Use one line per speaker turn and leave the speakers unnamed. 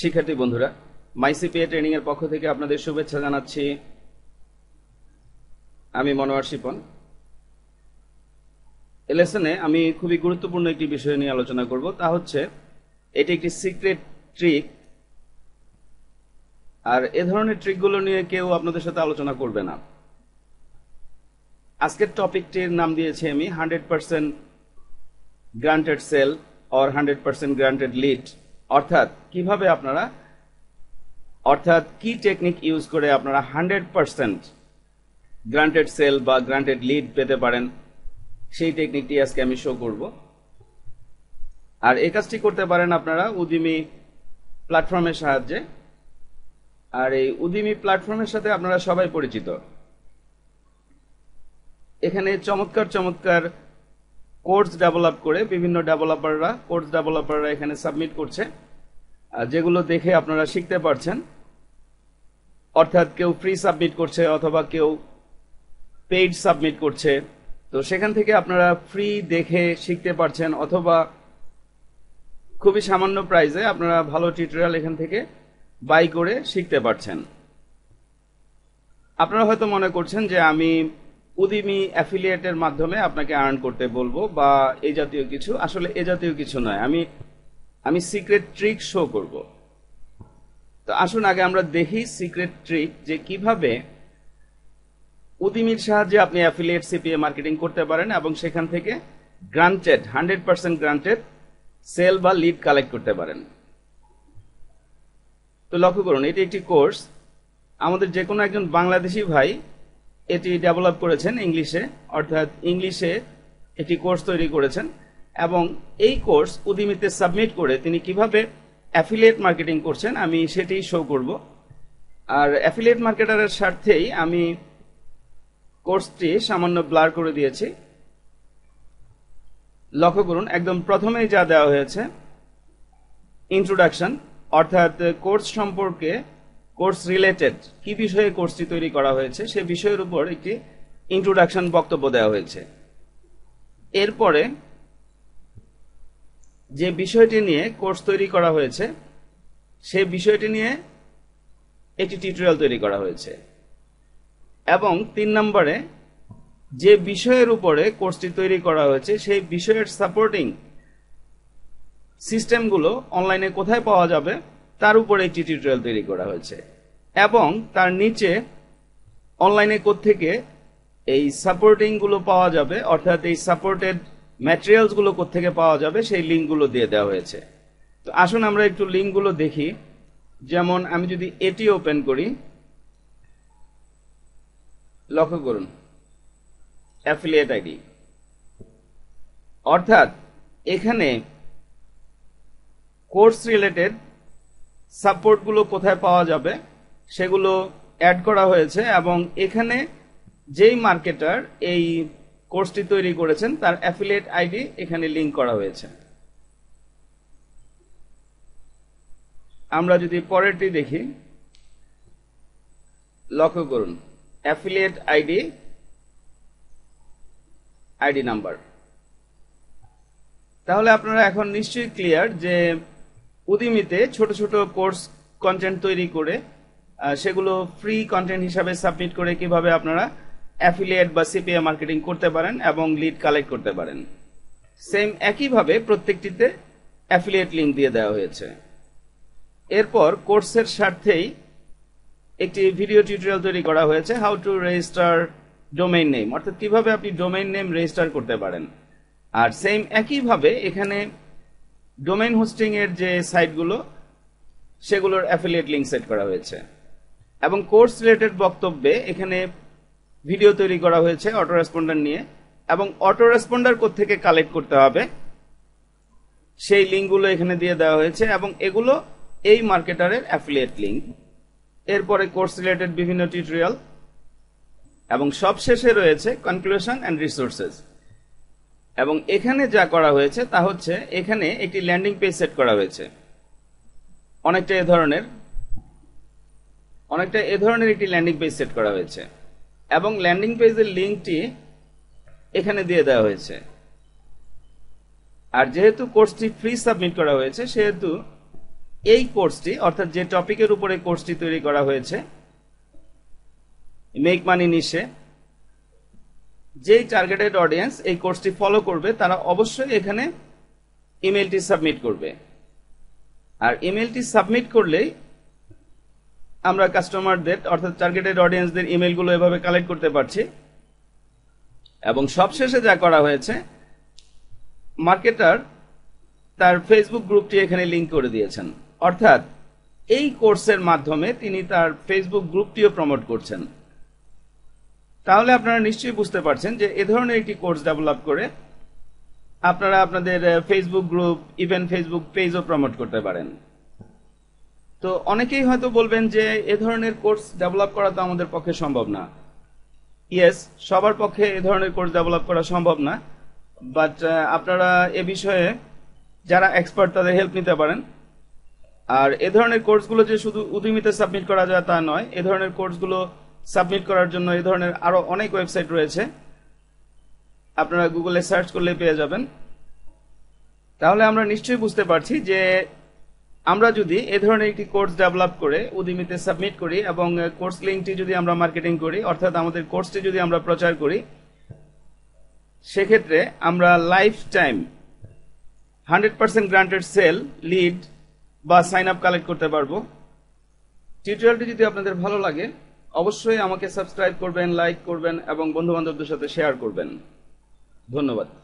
শিক্ষার্থী বন্ধুরা মাইসিপিএ ট্রেনিং এর পক্ষ থেকে আপনাদের শুভেচ্ছা জানাচ্ছি আমি মনোয়ার শিপন এলেসনে আমি খুবই গুরুত্বপূর্ণ একটি বিষয় নিয়ে আলোচনা করব তা হচ্ছে এটি একটি সিক্রেট ট্রিক আর এ ধরনের ট্রিকগুলো নিয়ে কেউ আপনাদের সাথে আলোচনা করবে না আজকের টপিকটির নাম দিয়েছি আমি hundred percent granted sale or hundred percent granted lead অর্থাৎ কিভাবে আপনারা অর্থাৎ কি টেকনিক ইউজ করে আপনারা হান্ড্রেড পারসেন্ট গ্রান্টেড সেল বা গ্রান্টেড লিড পেতে পারেন সেই টেকনিকটি আজকে আমি শো করব আর এই কাজটি করতে পারেন আপনারা উদিমি প্ল্যাটফর্মের সাহায্যে আর এই উদিমি প্ল্যাটফর্মের সাথে আপনারা সবাই পরিচিত এখানে চমৎকার চমৎকার কোর্স ডেভেলপ করে বিভিন্ন ডেভেলপাররা কোর্স ডেভেলপাররা এখানে সাবমিট করছে যেগুলো দেখে আপনারা শিখতে পারছেন অর্থাৎ কেউ ফ্রি সাবমিট করছে অথবা কেউ পেইড সাবমিট করছে তো সেখান থেকে আপনারা ফ্রি দেখে শিখতে পারছেন অথবা খুবই সামান্য প্রাইজে আপনারা ভালো টিউটোরিয়াল এখান থেকে বাই করে শিখতে পারছেন আপনারা হয়তো মনে করছেন যে আমি উদিমি অ্যাফিলিয়েটের মাধ্যমে আপনাকে আর্ন করতে বলবো বা এ জাতীয় কিছু আসলে এ জাতীয় কিছু নয় আমি আমি সিক্রেট ট্রিক শো করব তো আসুন আগে আমরা দেখি সিক্রেট ট্রিক যে কিভাবে উদিমির সাহায্যে আপনি অ্যাফিলিয়েট সিপিএ মার্কেটিং করতে পারেন এবং সেখান থেকে granted hundred percent granted sale বা লিড কালেক্ট করতে পারেন তো লক্ষ্য করুন এটি একটি কোর্স আমাদের যে কোনো একজন বাংলাদেশি ভাই এটি ডেভেলপ করেছেন ইংলিশে অর্থাৎ ইংলিশে একটি কোর্স তৈরি করেছেন এবং এই কোর্স উদিমিতে সাবমিট করে তিনি কিভাবে অ্যাফিলিয়েট মার্কেটিং করছেন আমি সেটি শো করব আর অ্যাফিলিয়েট মার্কেটারের স্বার্থেই আমি কোর্সটি সামান্য ব্লার করে দিয়েছি লক্ষ্য করুন একদম প্রথমেই যা দেওয়া হয়েছে ইন্ট্রোডাকশন অর্থাৎ কোর্স সম্পর্কে কোর্স রিলেটেড কি বিষয়ে কোর্সটি তৈরি করা হয়েছে সে বিষয়ের উপর একটি ইন্ট্রোডাকশন বক্তব্য দেওয়া হয়েছে এরপরে যে বিষয়টি নিয়ে কোর্স তৈরি করা হয়েছে সে বিষয়টি নিয়ে একটি টিউটোরিয়াল তৈরি করা হয়েছে এবং তিন নম্বরে যে বিষয়ের উপরে কোর্সটি তৈরি করা হয়েছে সেই বিষয়ের সাপোর্টিং সিস্টেমগুলো অনলাইনে কোথায় পাওয়া যাবে তার উপরে একটি টিউটোরিয়াল তৈরি করা হয়েছে এবং তার নিচে অনলাইনে থেকে এই সাপোর্টিংগুলো পাওয়া যাবে অর্থাৎ এই সাপোর্টেড ম্যাটেরিয়ালসগুলো থেকে পাওয়া যাবে সেই লিঙ্কগুলো দিয়ে দেওয়া হয়েছে তো আসুন আমরা একটু লিঙ্কগুলো দেখি যেমন আমি যদি এটি ওপেন করি লক্ষ্য করুন অ্যাফিলিয়েট আইডি অর্থাৎ এখানে কোর্স রিলেটেড সাপোর্টগুলো কোথায় পাওয়া যাবে সেগুলো অ্যাড করা হয়েছে এবং এখানে যেই মার্কেটার এই কোর্সটি তৈরি করেছেন তার অ্যাফিলিয়েট আইডি এখানে লিঙ্ক করা হয়েছে আমরা যদি পরেরটি দেখি লক্ষ্য করুন অ্যাফিলিয়েট আইডি আইডি নাম্বার তাহলে আপনারা এখন নিশ্চয়ই ক্লিয়ার যে উদিমিতে ছোট ছোট কোর্স কন্টেন্ট তৈরি করে সেগুলো ফ্রি কন্টেন্ট হিসাবে সাবমিট করে কিভাবে আপনারা অ্যাফিলিয়েট বা সিপিএ মার্কেটিং করতে পারেন এবং লিড কালেক্ট করতে পারেন সেম একইভাবে প্রত্যেকটিতে অ্যাফিলিয়েট লিঙ্ক দিয়ে দেওয়া হয়েছে এরপর কোর্সের স্বার্থেই একটি ভিডিও টিউটোরিয়াল তৈরি করা হয়েছে how to register domain name অর্থাৎ কিভাবে আপনি ডোমেইন নেম রেজিস্টার করতে পারেন আর সেম একইভাবে এখানে ডোমেন হোস্টিং এর যে সাইটগুলো সেগুলোর অ্যাফিলিয়েট লিঙ্ক সেট করা হয়েছে এবং কোর্স রিলেটেড বক্তব্যে এখানে ভিডিও তৈরি করা হয়েছে অটো রেসপন্ডার নিয়ে এবং অটো রেসপন্ডার থেকে কালেক্ট করতে হবে সেই লিঙ্কগুলো এখানে দিয়ে দেওয়া হয়েছে এবং এগুলো এই মার্কেটারের অ্যাফিলিয়েট লিঙ্ক এরপরে কোর্স রিলেটেড বিভিন্ন টিউটোরিয়াল এবং সবশেষে রয়েছে কনক্লুশন অ্যান্ড রিসোর্সেস এবং এখানে যা করা হয়েছে তা হচ্ছে এখানে একটি ল্যান্ডিং পেজ সেট করা হয়েছে অনেকটা এ ধরনের অনেকটা এ ধরনের একটি ল্যান্ডিং পেজ সেট করা হয়েছে এবং ল্যান্ডিং পেজের লিঙ্কটি এখানে দিয়ে দেওয়া হয়েছে আর যেহেতু কোর্সটি ফ্রি সাবমিট করা হয়েছে সেহেতু এই কোর্সটি অর্থাৎ যে টপিকের উপরে কোর্সটি তৈরি করা হয়েছে মেক মানি নিশে যেই টার্গেটেড অডিয়েন্স এই কোর্সটি ফলো করবে তারা অবশ্যই এখানে ইমেলটি সাবমিট করবে আর ইমেলটি সাবমিট করলেই আমরা কাস্টমারদের অর্থাৎ টার্গেটেড অডিয়েন্সদের ইমেলগুলো এভাবে কালেক্ট করতে পারছি এবং সবশেষে যা করা হয়েছে মার্কেটার তার ফেসবুক গ্রুপটি এখানে লিঙ্ক করে দিয়েছেন অর্থাৎ এই কোর্সের মাধ্যমে তিনি তার ফেসবুক গ্রুপটিও প্রমোট করছেন তাহলে আপনারা নিশ্চয়ই বুঝতে পারছেন যে এ ধরনের একটি কোর্স ডেভেলপ করে আপনারা আপনাদের ফেসবুক গ্রুপ ইভেন ফেসবুক পেজও প্রমোট করতে পারেন তো অনেকেই হয়তো বলবেন যে এ ধরনের কোর্স ডেভেলপ করা তো আমাদের পক্ষে সম্ভব না ইয়েস সবার পক্ষে এ ধরনের কোর্স ডেভেলপ করা সম্ভব না বাট আপনারা এ বিষয়ে যারা এক্সপার্ট তাদের হেল্প নিতে পারেন আর এ ধরনের কোর্সগুলো যে শুধু উদ্যমিতে সাবমিট করা যায় তা নয় এ ধরনের কোর্সগুলো সাবমিট করার জন্য এই ধরনের আরও অনেক ওয়েবসাইট রয়েছে আপনারা গুগলে সার্চ করলে পেয়ে যাবেন তাহলে আমরা নিশ্চয়ই বুঝতে পারছি যে আমরা যদি এ ধরনের একটি কোর্স ডেভেলপ করে উদিমিতে সাবমিট করি এবং কোর্স লিঙ্কটি যদি আমরা মার্কেটিং করি অর্থাৎ আমাদের কোর্সটি যদি আমরা প্রচার করি সেক্ষেত্রে আমরা lifetime hundred percent granted sale lead বা সাইন আপ কালেক্ট করতে পারবো টিউটোরিয়ালটি যদি আপনাদের ভালো লাগে অবশ্যই আমাকে সাবস্ক্রাইব করবেন লাইক করবেন এবং বন্ধুবান্ধবদের সাথে শেয়ার করবেন ধন্যবাদ